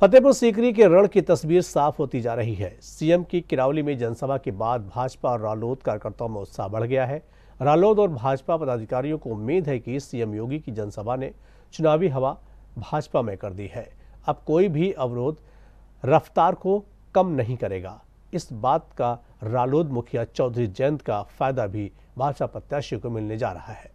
फतेहपुर सीकरी के रण की तस्वीर साफ होती जा रही है सीएम की किरावली में जनसभा के बाद भाजपा और रालोद कार्यकर्ताओं में उत्साह बढ़ गया है रालोद और भाजपा पदाधिकारियों को उम्मीद है कि सीएम योगी की जनसभा ने चुनावी हवा भाजपा में कर दी है अब कोई भी अवरोध रफ्तार को कम नहीं करेगा इस बात का रालोद मुखिया चौधरी जयंत का फायदा भी भाजपा प्रत्याशियों को मिलने जा रहा है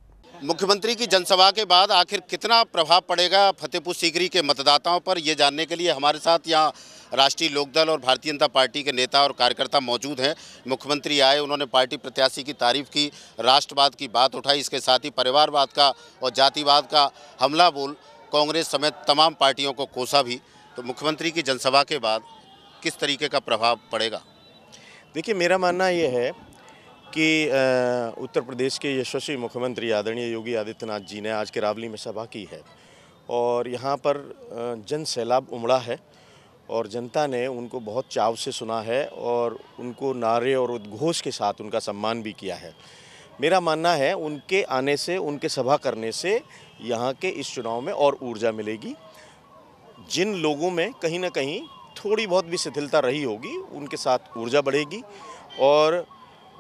मुख्यमंत्री की जनसभा के बाद आखिर कितना प्रभाव पड़ेगा फतेहपुर सीकरी के मतदाताओं पर ये जानने के लिए हमारे साथ यहाँ राष्ट्रीय लोकदल और भारतीय जनता पार्टी के नेता और कार्यकर्ता मौजूद हैं मुख्यमंत्री आए उन्होंने पार्टी प्रत्याशी की तारीफ की राष्ट्रवाद की बात उठाई इसके साथ ही परिवारवाद का और जातिवाद का हमला बोल कांग्रेस समेत तमाम पार्टियों को कोसा भी तो मुख्यमंत्री की जनसभा के बाद किस तरीके का प्रभाव पड़ेगा देखिए मेरा मानना ये है कि उत्तर प्रदेश के यशस्वी मुख्यमंत्री आदरणीय योगी आदित्यनाथ जी ने आज के रावली में सभा की है और यहाँ पर जन सैलाब उमड़ा है और जनता ने उनको बहुत चाव से सुना है और उनको नारे और उद्घोष के साथ उनका सम्मान भी किया है मेरा मानना है उनके आने से उनके सभा करने से यहाँ के इस चुनाव में और ऊर्जा मिलेगी जिन लोगों में कहीं ना कहीं थोड़ी बहुत भी शिथिलता रही होगी उनके साथ ऊर्जा बढ़ेगी और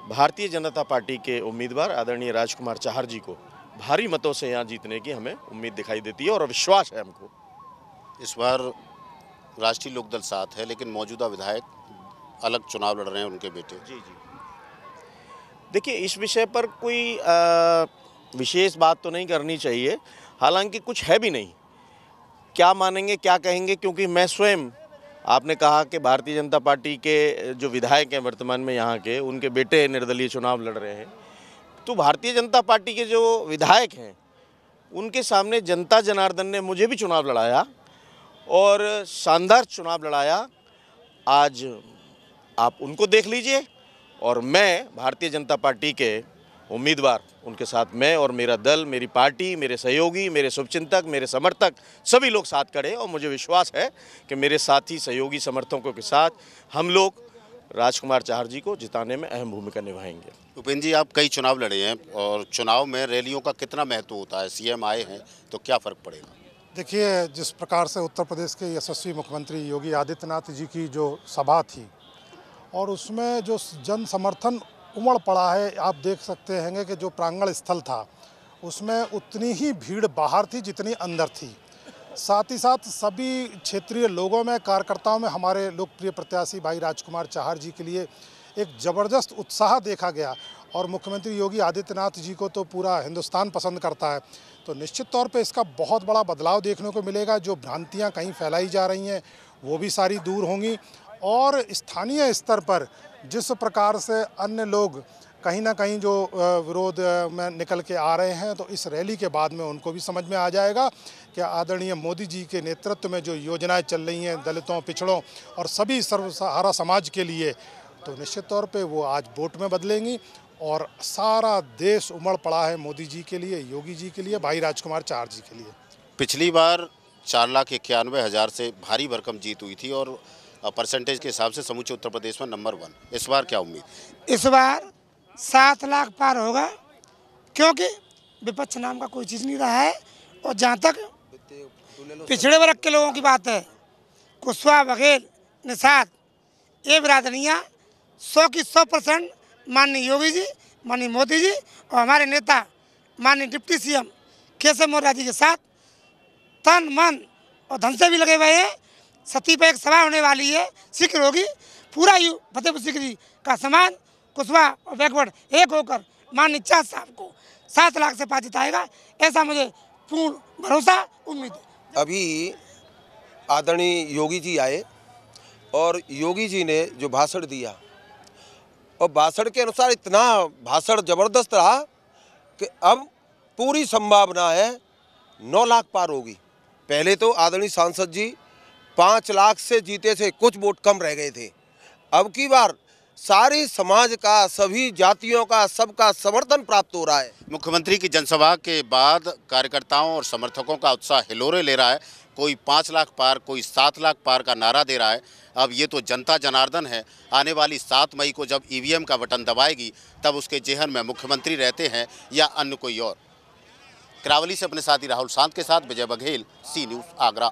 भारतीय जनता पार्टी के उम्मीदवार आदरणीय राजकुमार चाहर जी को भारी मतों से यहाँ जीतने की हमें उम्मीद दिखाई देती है और विश्वास है हमको इस बार राष्ट्रीय लोकदल साथ है लेकिन मौजूदा विधायक अलग चुनाव लड़ रहे हैं उनके बेटे जी जी देखिए इस विषय पर कोई विशेष बात तो नहीं करनी चाहिए हालांकि कुछ है भी नहीं क्या मानेंगे क्या कहेंगे क्योंकि मैं स्वयं आपने कहा कि भारतीय जनता पार्टी के जो विधायक हैं वर्तमान में यहाँ के उनके बेटे निर्दलीय चुनाव लड़ रहे हैं तो भारतीय जनता पार्टी के जो विधायक हैं उनके सामने जनता जनार्दन ने मुझे भी चुनाव लड़ाया और शानदार चुनाव लड़ाया आज आप उनको देख लीजिए और मैं भारतीय जनता पार्टी के उम्मीदवार उनके साथ मैं और मेरा दल मेरी पार्टी मेरे सहयोगी मेरे शुभचिंतक मेरे समर्थक सभी लोग साथ खड़े और मुझे विश्वास है कि मेरे साथी सहयोगी समर्थकों के साथ हम लोग राजकुमार चाहर जी को जिताने में अहम भूमिका निभाएंगे उपेंद्र जी आप कई चुनाव लड़े हैं और चुनाव में रैलियों का कितना महत्व होता है सीएम आए हैं तो क्या फ़र्क पड़ेगा देखिए जिस प्रकार से उत्तर प्रदेश के यशस्वी मुख्यमंत्री योगी आदित्यनाथ जी की जो सभा थी और उसमें जो जन समर्थन उमड़ पड़ा है आप देख सकते हैं कि जो प्रांगण स्थल था उसमें उतनी ही भीड़ बाहर थी जितनी अंदर थी साथ ही साथ सभी क्षेत्रीय लोगों में कार्यकर्ताओं में हमारे लोकप्रिय प्रत्याशी भाई राजकुमार चाहर जी के लिए एक ज़बरदस्त उत्साह देखा गया और मुख्यमंत्री योगी आदित्यनाथ जी को तो पूरा हिंदुस्तान पसंद करता है तो निश्चित तौर पे इसका बहुत बड़ा बदलाव देखने को मिलेगा जो भ्रांतियाँ कहीं फैलाई जा रही हैं वो भी सारी दूर होंगी और स्थानीय स्तर पर जिस प्रकार से अन्य लोग कहीं ना कहीं जो विरोध में निकल के आ रहे हैं तो इस रैली के बाद में उनको भी समझ में आ जाएगा कि आदरणीय मोदी जी के नेतृत्व में जो योजनाएं चल रही हैं दलितों पिछड़ों और सभी सर्वसहारा समाज के लिए तो निश्चित तौर पे वो आज वोट में बदलेंगी और सारा देश उमड़ पड़ा है मोदी जी के लिए योगी जी के लिए भाई राजकुमार चार जी के लिए पिछली बार चार लाख इक्यानवे हज़ार से भारी भरकम जीत हुई थी और परसेंटेज के हिसाब से समूचे उत्तर प्रदेश में नंबर वन इस बार क्या उम्मीद इस बार सात लाख पार होगा क्योंकि विपक्ष नाम का कोई चीज़ नहीं रहा है और जहाँ तक पिछड़े वर्ग के लोगों की बात है कुशवा बघेल निषाद ये बिरादरियाँ सौ की सौ परसेंट माननीय योगी जी माननीय मोदी जी और हमारे नेता माननीय डिप्टी सीएम केशव मौर्या जी के साथ तन मन और धन से भी लगे हुए हैं सती पर एक सभा होने वाली है सिक्र होगी पूरा यू फतेहपुर सिकरी का समाज कुशवा और बैकवर्ड एक होकर मान निचा साहब को सात लाख से पार जिताएगा ऐसा मुझे पूर्ण भरोसा उम्मीद है अभी आदरणीय योगी जी आए और योगी जी ने जो भाषण दिया और भाषण के अनुसार इतना भाषण जबरदस्त रहा कि अब पूरी संभावना है नौ लाख पार होगी पहले तो आदरणीय सांसद जी पाँच लाख से जीते थे कुछ वोट कम रह गए थे अब की बार सारी समाज का सभी जातियों का सबका समर्थन प्राप्त हो रहा है मुख्यमंत्री की जनसभा के बाद कार्यकर्ताओं और समर्थकों का उत्साह हिलोरे ले रहा है कोई पाँच लाख पार कोई सात लाख पार का नारा दे रहा है अब ये तो जनता जनार्दन है आने वाली सात मई को जब ईवीएम का बटन दबाएगी तब उसके जेहन में मुख्यमंत्री रहते हैं या अन्य कोई और करावली से अपने साथी राहुल शांत के साथ विजय बघेल सी न्यूज़ आगरा